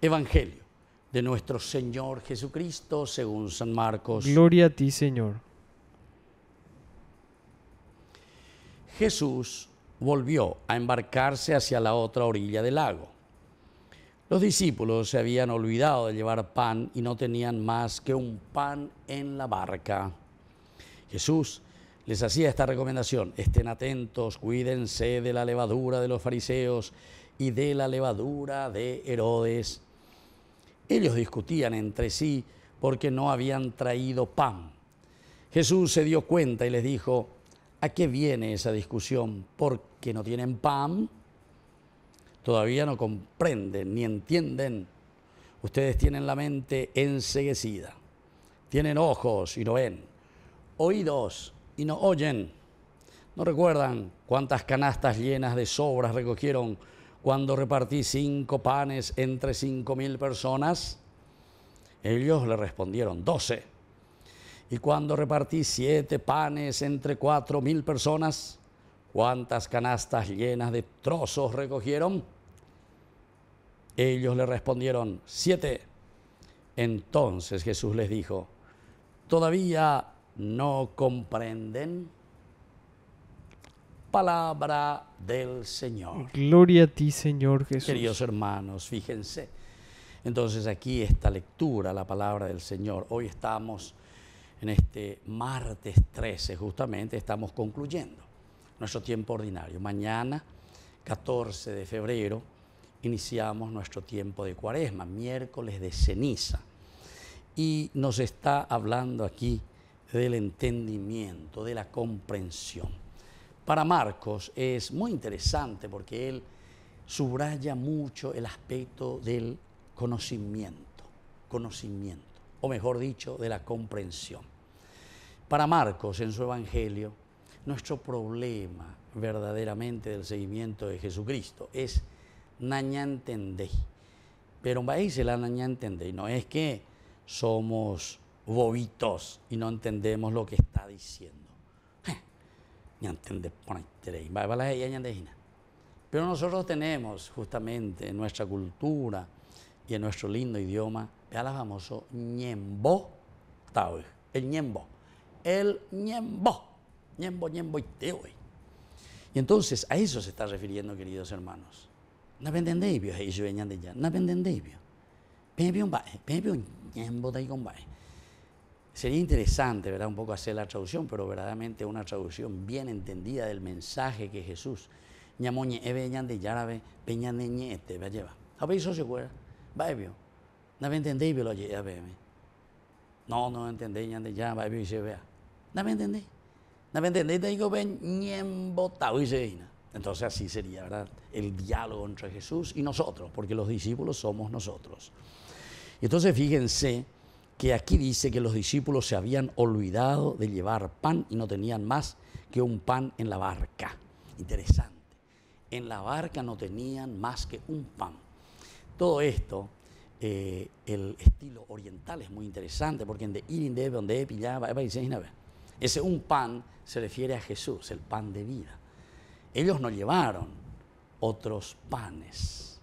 Evangelio de nuestro Señor Jesucristo según San Marcos. Gloria a ti, Señor. Jesús volvió a embarcarse hacia la otra orilla del lago. Los discípulos se habían olvidado de llevar pan y no tenían más que un pan en la barca. Jesús les hacía esta recomendación, estén atentos, cuídense de la levadura de los fariseos y de la levadura de Herodes. Ellos discutían entre sí porque no habían traído pan. Jesús se dio cuenta y les dijo, ¿a qué viene esa discusión? ¿Porque no tienen pan? Todavía no comprenden ni entienden. Ustedes tienen la mente enseguecida, tienen ojos y no ven, oídos y no oyen. No recuerdan cuántas canastas llenas de sobras recogieron cuando repartí cinco panes entre cinco mil personas? Ellos le respondieron, doce. Y cuando repartí siete panes entre cuatro mil personas, ¿cuántas canastas llenas de trozos recogieron? Ellos le respondieron, siete. Entonces Jesús les dijo, ¿todavía no comprenden? palabra del Señor. Gloria a ti, Señor Jesús. Queridos hermanos, fíjense. Entonces aquí esta lectura, la palabra del Señor. Hoy estamos en este martes 13, justamente estamos concluyendo nuestro tiempo ordinario. Mañana, 14 de febrero, iniciamos nuestro tiempo de cuaresma, miércoles de ceniza. Y nos está hablando aquí del entendimiento, de la comprensión. Para Marcos es muy interesante porque él subraya mucho el aspecto del conocimiento, conocimiento, o mejor dicho, de la comprensión. Para Marcos, en su Evangelio, nuestro problema verdaderamente del seguimiento de Jesucristo es nañantendei. Pero vais la y no es que somos bobitos y no entendemos lo que está diciendo ñantende ponaitere, balas ella ñandejina. Pero nosotros tenemos justamente en nuestra cultura y en nuestro lindo idioma, vea la famoso ñembo tawe, el ñembo, el ñembo, ñembo, ñembo y hoy Y entonces a eso se está refiriendo, queridos hermanos. No entendéis, viejo, ellos venían de allá, no entendéis, viejo. Pepe un ñembo con Sería interesante, ¿verdad? Un poco hacer la traducción, pero verdaderamente una traducción bien entendida del mensaje que Jesús. No No, me entendéis. Entonces así sería, ¿verdad? El diálogo entre Jesús y nosotros, porque los discípulos somos nosotros. entonces fíjense que aquí dice que los discípulos se habían olvidado de llevar pan y no tenían más que un pan en la barca. Interesante. En la barca no tenían más que un pan. Todo esto, eh, el estilo oriental es muy interesante porque en de irinde, donde pillaba, ese un pan se refiere a Jesús, el pan de vida. Ellos no llevaron otros panes.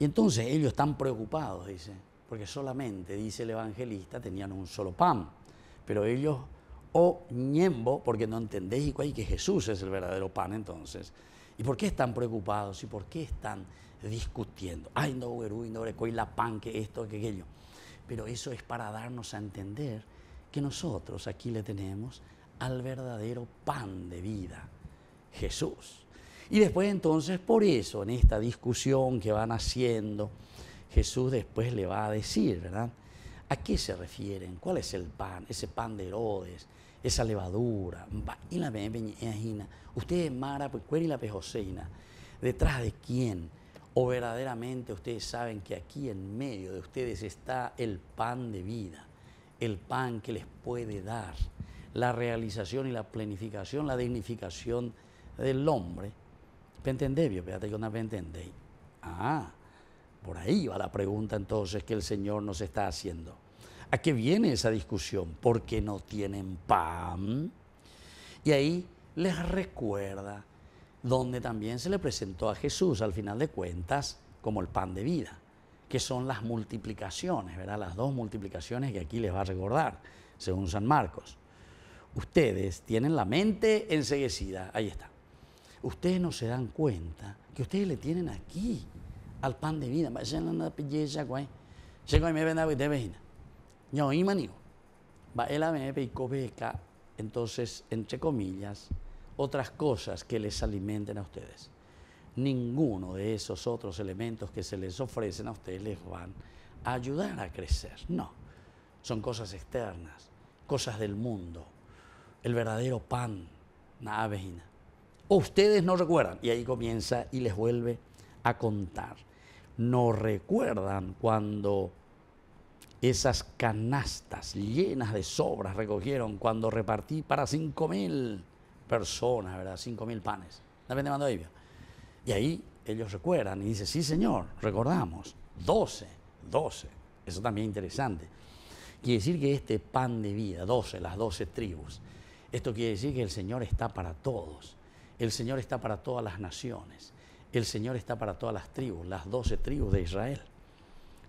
Y entonces ellos están preocupados, dice porque solamente, dice el evangelista, tenían un solo pan, pero ellos, o oh, ñembo, porque no entendéis y que Jesús es el verdadero pan entonces. ¿Y por qué están preocupados? ¿Y por qué están discutiendo? Ay, no, Uberú, no, y la pan, que esto, que aquello. Pero eso es para darnos a entender que nosotros aquí le tenemos al verdadero pan de vida, Jesús. Y después entonces, por eso, en esta discusión que van haciendo, Jesús después le va a decir, ¿verdad? ¿A qué se refieren? ¿Cuál es el pan? Ese pan de Herodes, esa levadura. Y la Ustedes, Mara, es pues, la pejoseina. ¿Detrás de quién? ¿O verdaderamente ustedes saben que aquí en medio de ustedes está el pan de vida, el pan que les puede dar la realización y la planificación, la dignificación del hombre? ¿Entendéis? Espérate que no me entendéis. Ah, por ahí va la pregunta entonces que el Señor nos está haciendo. ¿A qué viene esa discusión? Porque no tienen pan. Y ahí les recuerda donde también se le presentó a Jesús, al final de cuentas, como el pan de vida, que son las multiplicaciones, ¿verdad? Las dos multiplicaciones que aquí les va a recordar, según San Marcos. Ustedes tienen la mente enseguecida, ahí está. Ustedes no se dan cuenta que ustedes le tienen aquí al pan de vida. me Entonces, entre comillas, otras cosas que les alimenten a ustedes. Ninguno de esos otros elementos que se les ofrecen a ustedes les van a ayudar a crecer. No. Son cosas externas, cosas del mundo. El verdadero pan, nada vejina. Ustedes no recuerdan. Y ahí comienza y les vuelve a contar nos recuerdan cuando esas canastas llenas de sobras recogieron cuando repartí para cinco mil personas, ¿verdad? Cinco mil panes. Depende de Y ahí ellos recuerdan y dicen, sí señor, recordamos, 12, 12. Eso también es interesante. Quiere decir que este pan de vida, 12, las 12 tribus, esto quiere decir que el Señor está para todos. El Señor está para todas las naciones el Señor está para todas las tribus, las doce tribus de Israel.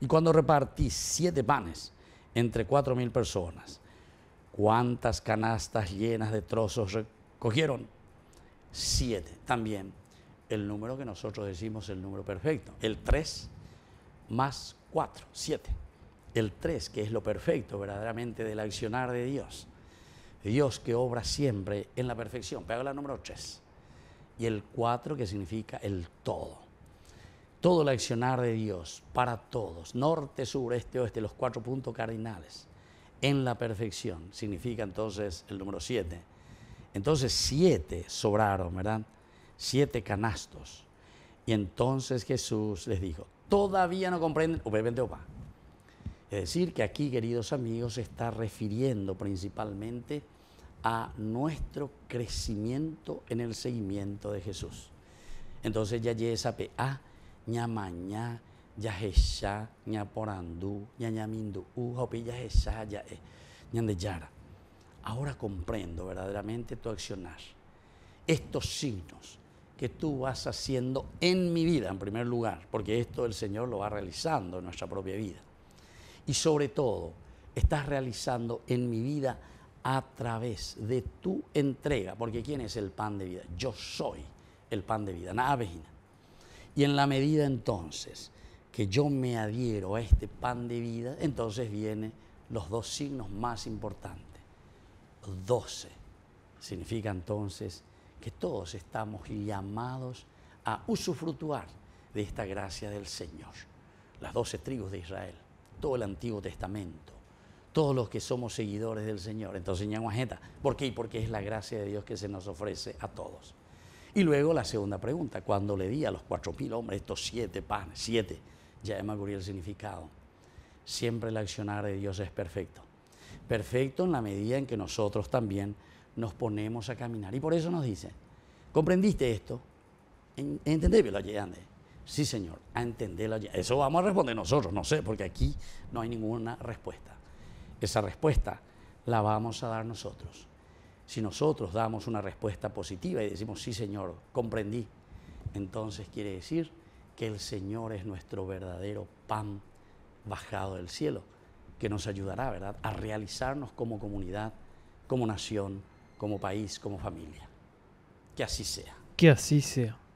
Y cuando repartí siete panes entre cuatro mil personas, ¿cuántas canastas llenas de trozos recogieron? Siete. También el número que nosotros decimos el número perfecto. El tres más cuatro, siete. El tres, que es lo perfecto verdaderamente del accionar de Dios. Dios que obra siempre en la perfección. Pega la número tres y el 4 que significa el todo. Todo el accionar de Dios para todos, norte, sur, este, oeste, los cuatro puntos cardinales, en la perfección, significa entonces el número siete, Entonces siete sobraron, ¿verdad? Siete canastos. Y entonces Jesús les dijo, todavía no comprenden, obviamente, opa. Es decir, que aquí, queridos amigos, se está refiriendo principalmente a nuestro crecimiento en el seguimiento de Jesús. Entonces ya esa pe, ah, ya Ahora comprendo verdaderamente tu accionar. Estos signos que tú vas haciendo en mi vida, en primer lugar, porque esto el Señor lo va realizando en nuestra propia vida. Y sobre todo, estás realizando en mi vida a través de tu entrega, porque ¿quién es el pan de vida? Yo soy el pan de vida, nada Y en la medida entonces que yo me adhiero a este pan de vida, entonces vienen los dos signos más importantes. Doce. Significa entonces que todos estamos llamados a usufructuar de esta gracia del Señor. Las doce tribus de Israel, todo el Antiguo Testamento, todos los que somos seguidores del Señor. Entonces, ñanguajeta, ¿por qué? Porque es la gracia de Dios que se nos ofrece a todos. Y luego la segunda pregunta, cuando le di a los cuatro mil hombres estos siete panes, siete, ya me el significado. Siempre el accionar de Dios es perfecto. Perfecto en la medida en que nosotros también nos ponemos a caminar. Y por eso nos dice: ¿comprendiste esto? Entendéis la ande. Sí, Señor, a entenderlo. Eso vamos a responder nosotros, no sé, porque aquí no hay ninguna respuesta. Esa respuesta la vamos a dar nosotros. Si nosotros damos una respuesta positiva y decimos, sí Señor, comprendí, entonces quiere decir que el Señor es nuestro verdadero pan bajado del cielo, que nos ayudará, ¿verdad?, a realizarnos como comunidad, como nación, como país, como familia. Que así sea. Que así sea.